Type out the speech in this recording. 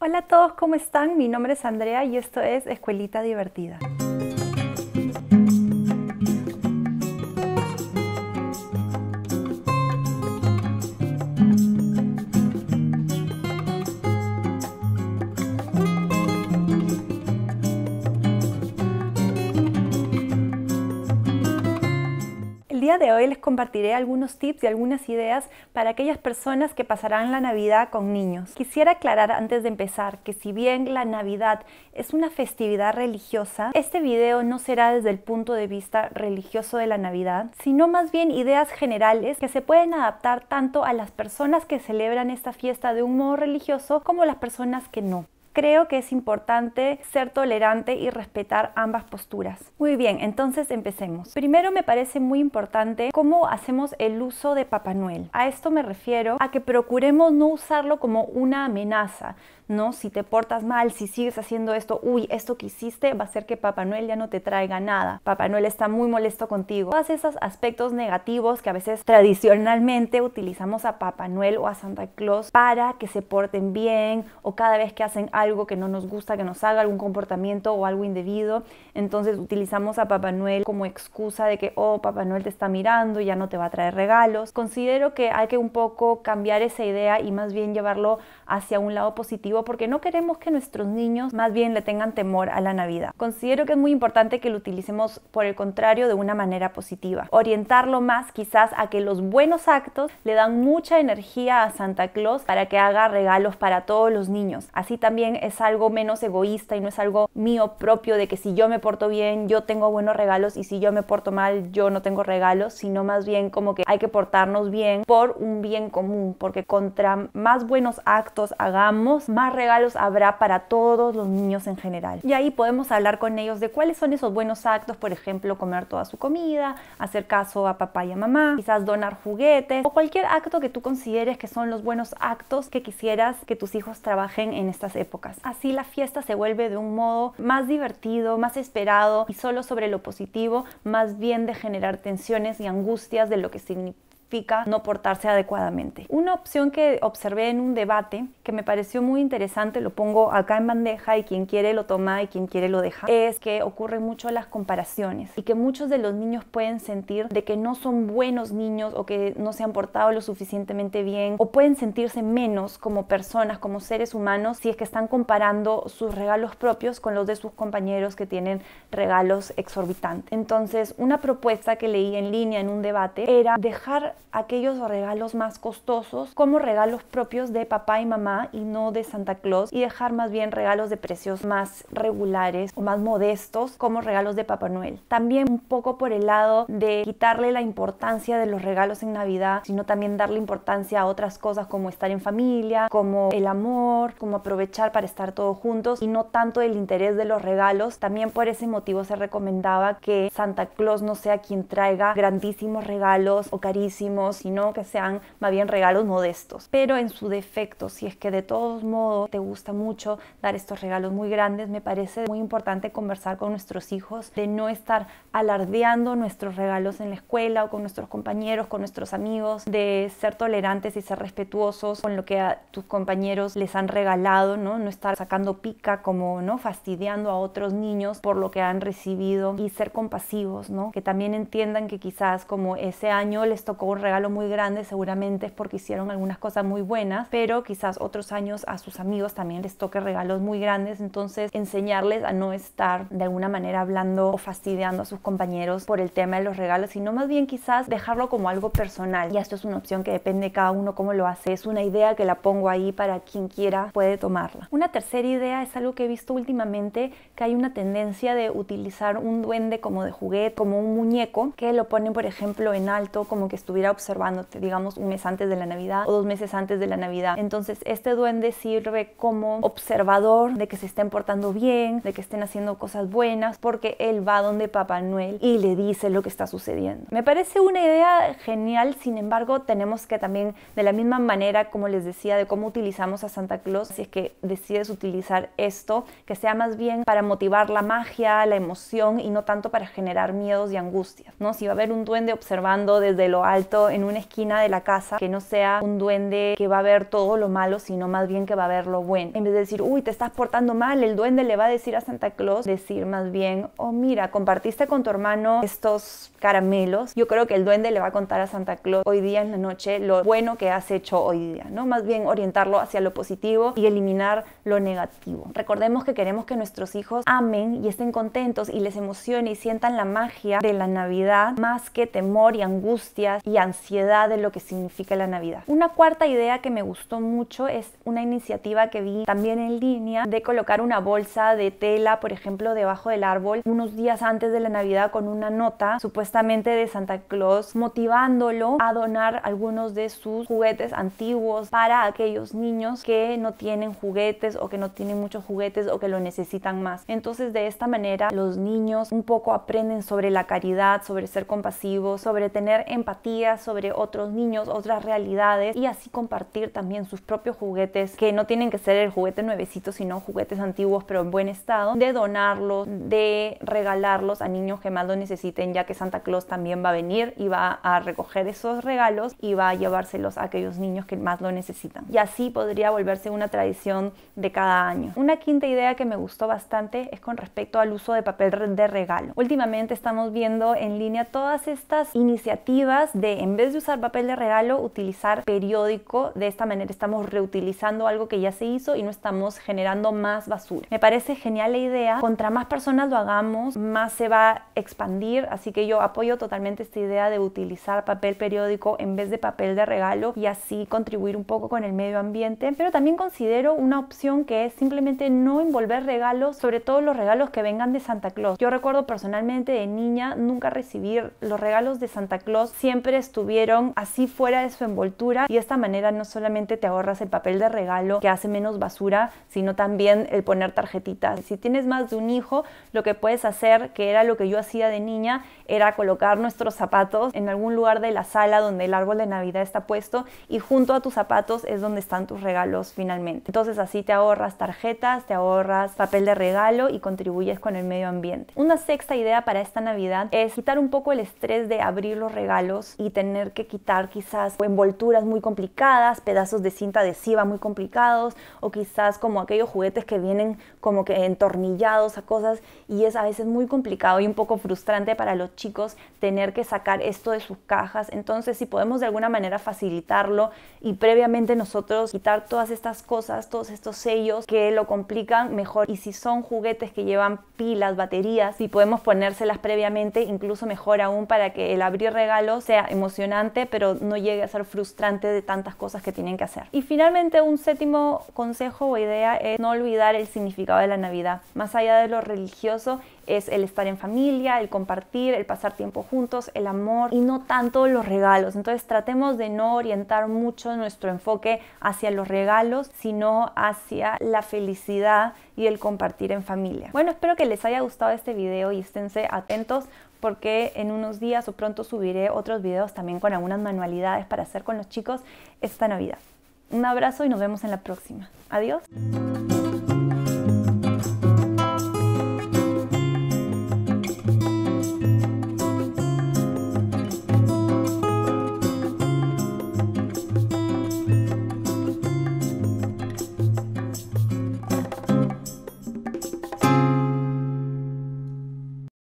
Hola a todos, ¿cómo están? Mi nombre es Andrea y esto es Escuelita Divertida. día de hoy les compartiré algunos tips y algunas ideas para aquellas personas que pasarán la Navidad con niños. Quisiera aclarar antes de empezar que si bien la Navidad es una festividad religiosa, este video no será desde el punto de vista religioso de la Navidad, sino más bien ideas generales que se pueden adaptar tanto a las personas que celebran esta fiesta de un modo religioso como a las personas que no creo que es importante ser tolerante y respetar ambas posturas. Muy bien, entonces empecemos. Primero me parece muy importante cómo hacemos el uso de Papá Noel. A esto me refiero a que procuremos no usarlo como una amenaza, ¿no? Si te portas mal, si sigues haciendo esto, uy, esto que hiciste va a hacer que Papá Noel ya no te traiga nada. Papá Noel está muy molesto contigo. Todos esos aspectos negativos que a veces tradicionalmente utilizamos a Papá Noel o a Santa Claus para que se porten bien o cada vez que hacen algo algo que no nos gusta que nos haga, algún comportamiento o algo indebido. Entonces utilizamos a Papá Noel como excusa de que, oh, Papá Noel te está mirando, ya no te va a traer regalos. Considero que hay que un poco cambiar esa idea y más bien llevarlo hacia un lado positivo porque no queremos que nuestros niños más bien le tengan temor a la Navidad. Considero que es muy importante que lo utilicemos por el contrario de una manera positiva. Orientarlo más quizás a que los buenos actos le dan mucha energía a Santa Claus para que haga regalos para todos los niños. Así también es algo menos egoísta y no es algo mío propio de que si yo me porto bien, yo tengo buenos regalos y si yo me porto mal, yo no tengo regalos, sino más bien como que hay que portarnos bien por un bien común, porque contra más buenos actos hagamos, más regalos habrá para todos los niños en general. Y ahí podemos hablar con ellos de cuáles son esos buenos actos, por ejemplo, comer toda su comida, hacer caso a papá y a mamá, quizás donar juguetes o cualquier acto que tú consideres que son los buenos actos que quisieras que tus hijos trabajen en estas épocas. Así la fiesta se vuelve de un modo más divertido, más esperado y solo sobre lo positivo, más bien de generar tensiones y angustias de lo que significa no portarse adecuadamente. Una opción que observé en un debate que me pareció muy interesante, lo pongo acá en bandeja y quien quiere lo toma y quien quiere lo deja, es que ocurren mucho las comparaciones y que muchos de los niños pueden sentir de que no son buenos niños o que no se han portado lo suficientemente bien o pueden sentirse menos como personas, como seres humanos si es que están comparando sus regalos propios con los de sus compañeros que tienen regalos exorbitantes. Entonces, una propuesta que leí en línea en un debate era dejar aquellos regalos más costosos como regalos propios de papá y mamá y no de Santa Claus y dejar más bien regalos de precios más regulares o más modestos como regalos de Papá Noel. También un poco por el lado de quitarle la importancia de los regalos en Navidad, sino también darle importancia a otras cosas como estar en familia, como el amor, como aprovechar para estar todos juntos y no tanto el interés de los regalos. También por ese motivo se recomendaba que Santa Claus no sea quien traiga grandísimos regalos o carísimos sino que sean más bien regalos modestos. Pero en su defecto, si es que de todos modos te gusta mucho dar estos regalos muy grandes, me parece muy importante conversar con nuestros hijos de no estar alardeando nuestros regalos en la escuela o con nuestros compañeros, con nuestros amigos, de ser tolerantes y ser respetuosos con lo que a tus compañeros les han regalado, ¿no? No estar sacando pica como, ¿no? Fastidiando a otros niños por lo que han recibido y ser compasivos, ¿no? Que también entiendan que quizás como ese año les tocó regalo muy grande, seguramente es porque hicieron algunas cosas muy buenas, pero quizás otros años a sus amigos también les toque regalos muy grandes, entonces enseñarles a no estar de alguna manera hablando o fastidiando a sus compañeros por el tema de los regalos, sino más bien quizás dejarlo como algo personal. Y esto es una opción que depende de cada uno cómo lo hace, es una idea que la pongo ahí para quien quiera puede tomarla. Una tercera idea es algo que he visto últimamente, que hay una tendencia de utilizar un duende como de juguete, como un muñeco, que lo ponen por ejemplo en alto como que estuviera observando observándote, digamos un mes antes de la Navidad o dos meses antes de la Navidad. Entonces este duende sirve como observador de que se estén portando bien, de que estén haciendo cosas buenas, porque él va donde Papá Noel y le dice lo que está sucediendo. Me parece una idea genial, sin embargo tenemos que también de la misma manera, como les decía, de cómo utilizamos a Santa Claus, si es que decides utilizar esto, que sea más bien para motivar la magia, la emoción y no tanto para generar miedos y angustias, ¿no? Si va a haber un duende observando desde lo alto, en una esquina de la casa, que no sea un duende que va a ver todo lo malo, sino más bien que va a ver lo bueno. En vez de decir, uy, te estás portando mal, el duende le va a decir a Santa Claus, decir más bien, oh, mira, compartiste con tu hermano estos caramelos. Yo creo que el duende le va a contar a Santa Claus hoy día en la noche lo bueno que has hecho hoy día, ¿no? Más bien orientarlo hacia lo positivo y eliminar lo negativo. Recordemos que queremos que nuestros hijos amen y estén contentos y les emocione y sientan la magia de la Navidad más que temor y angustias y ansiedad ansiedad de lo que significa la Navidad. Una cuarta idea que me gustó mucho es una iniciativa que vi también en línea de colocar una bolsa de tela, por ejemplo, debajo del árbol unos días antes de la Navidad con una nota supuestamente de Santa Claus motivándolo a donar algunos de sus juguetes antiguos para aquellos niños que no tienen juguetes o que no tienen muchos juguetes o que lo necesitan más. Entonces de esta manera los niños un poco aprenden sobre la caridad, sobre ser compasivos, sobre tener empatía sobre otros niños, otras realidades y así compartir también sus propios juguetes que no tienen que ser el juguete nuevecito, sino juguetes antiguos pero en buen estado, de donarlos, de regalarlos a niños que más lo necesiten, ya que Santa Claus también va a venir y va a recoger esos regalos y va a llevárselos a aquellos niños que más lo necesitan. Y así podría volverse una tradición de cada año. Una quinta idea que me gustó bastante es con respecto al uso de papel de regalo. Últimamente estamos viendo en línea todas estas iniciativas de en vez de usar papel de regalo, utilizar periódico. De esta manera estamos reutilizando algo que ya se hizo y no estamos generando más basura. Me parece genial la idea. Contra más personas lo hagamos, más se va a expandir. Así que yo apoyo totalmente esta idea de utilizar papel periódico en vez de papel de regalo y así contribuir un poco con el medio ambiente. Pero también considero una opción que es simplemente no envolver regalos, sobre todo los regalos que vengan de Santa Claus. Yo recuerdo personalmente de niña nunca recibir los regalos de Santa Claus. Siempre estuvieron así fuera de su envoltura y de esta manera no solamente te ahorras el papel de regalo que hace menos basura, sino también el poner tarjetitas. Si tienes más de un hijo, lo que puedes hacer, que era lo que yo hacía de niña, era colocar nuestros zapatos en algún lugar de la sala donde el árbol de Navidad está puesto y junto a tus zapatos es donde están tus regalos finalmente. Entonces así te ahorras tarjetas, te ahorras papel de regalo y contribuyes con el medio ambiente. Una sexta idea para esta Navidad es quitar un poco el estrés de abrir los regalos y tener que quitar quizás envolturas muy complicadas, pedazos de cinta adhesiva muy complicados o quizás como aquellos juguetes que vienen como que entornillados a cosas y es a veces muy complicado y un poco frustrante para los chicos tener que sacar esto de sus cajas. Entonces si podemos de alguna manera facilitarlo y previamente nosotros quitar todas estas cosas, todos estos sellos que lo complican mejor y si son juguetes que llevan pilas, baterías, si podemos ponérselas previamente incluso mejor aún para que el abrir regalo sea emocionante pero no llegue a ser frustrante de tantas cosas que tienen que hacer. Y finalmente, un séptimo consejo o idea es no olvidar el significado de la Navidad. Más allá de lo religioso, es el estar en familia, el compartir, el pasar tiempo juntos, el amor y no tanto los regalos. Entonces tratemos de no orientar mucho nuestro enfoque hacia los regalos, sino hacia la felicidad y el compartir en familia. Bueno, espero que les haya gustado este video y esténse atentos porque en unos días o pronto subiré otros videos también con algunas manualidades para hacer con los chicos esta Navidad. Un abrazo y nos vemos en la próxima. Adiós.